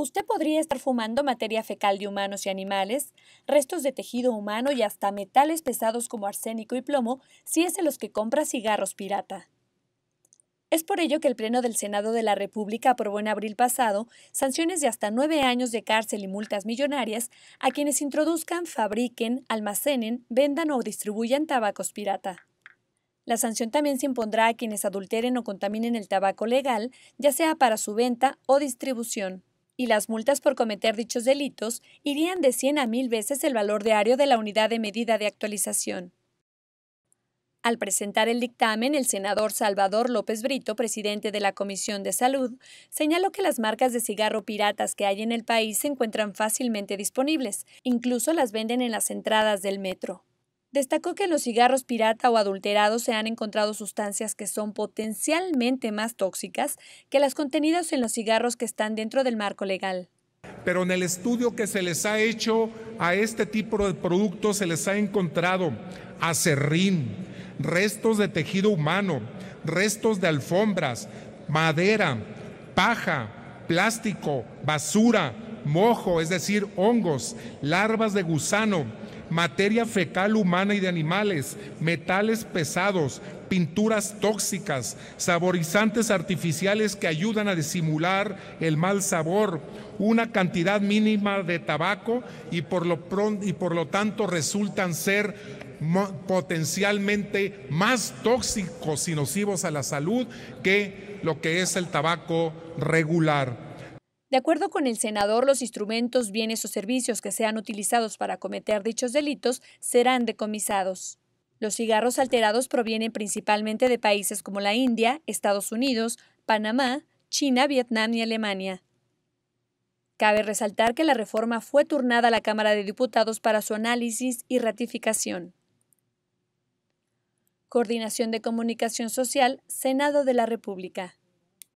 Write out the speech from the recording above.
usted podría estar fumando materia fecal de humanos y animales, restos de tejido humano y hasta metales pesados como arsénico y plomo si es de los que compra cigarros pirata. Es por ello que el Pleno del Senado de la República aprobó en abril pasado sanciones de hasta nueve años de cárcel y multas millonarias a quienes introduzcan, fabriquen, almacenen, vendan o distribuyan tabacos pirata. La sanción también se impondrá a quienes adulteren o contaminen el tabaco legal, ya sea para su venta o distribución y las multas por cometer dichos delitos irían de 100 a 1000 veces el valor diario de la unidad de medida de actualización. Al presentar el dictamen, el senador Salvador López Brito, presidente de la Comisión de Salud, señaló que las marcas de cigarro piratas que hay en el país se encuentran fácilmente disponibles, incluso las venden en las entradas del metro. Destacó que en los cigarros pirata o adulterados se han encontrado sustancias que son potencialmente más tóxicas que las contenidas en los cigarros que están dentro del marco legal. Pero en el estudio que se les ha hecho a este tipo de productos se les ha encontrado acerrín, restos de tejido humano, restos de alfombras, madera, paja, plástico, basura, mojo, es decir, hongos, larvas de gusano materia fecal humana y de animales, metales pesados, pinturas tóxicas, saborizantes artificiales que ayudan a disimular el mal sabor, una cantidad mínima de tabaco y por lo, tanto resultan ser potencialmente más tóxicos y nocivos a la salud que lo que es el tabaco regular. De acuerdo con el senador, los instrumentos, bienes o servicios que sean utilizados para cometer dichos delitos serán decomisados. Los cigarros alterados provienen principalmente de países como la India, Estados Unidos, Panamá, China, Vietnam y Alemania. Cabe resaltar que la reforma fue turnada a la Cámara de Diputados para su análisis y ratificación. Coordinación de Comunicación Social, Senado de la República.